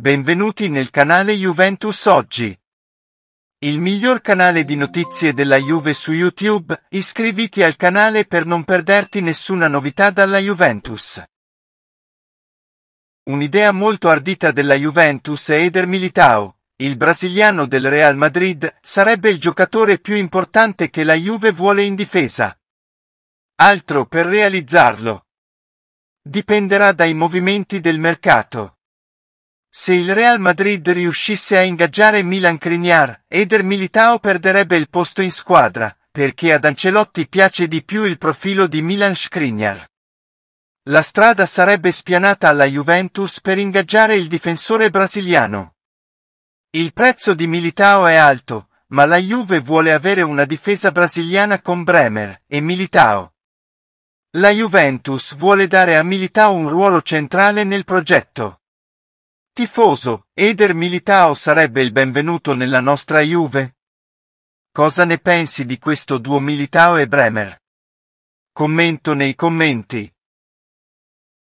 Benvenuti nel canale Juventus Oggi. Il miglior canale di notizie della Juve su YouTube, iscriviti al canale per non perderti nessuna novità dalla Juventus. Un'idea molto ardita della Juventus è Eder Militao, il brasiliano del Real Madrid, sarebbe il giocatore più importante che la Juve vuole in difesa. Altro per realizzarlo. Dipenderà dai movimenti del mercato. Se il Real Madrid riuscisse a ingaggiare Milan Criniar, Eder Militao perderebbe il posto in squadra, perché ad Ancelotti piace di più il profilo di Milan Skriniar. La strada sarebbe spianata alla Juventus per ingaggiare il difensore brasiliano. Il prezzo di Militao è alto, ma la Juve vuole avere una difesa brasiliana con Bremer e Militao. La Juventus vuole dare a Militao un ruolo centrale nel progetto. Tifoso, Eder Militao sarebbe il benvenuto nella nostra Juve. Cosa ne pensi di questo duo Militao e Bremer? Commento nei commenti.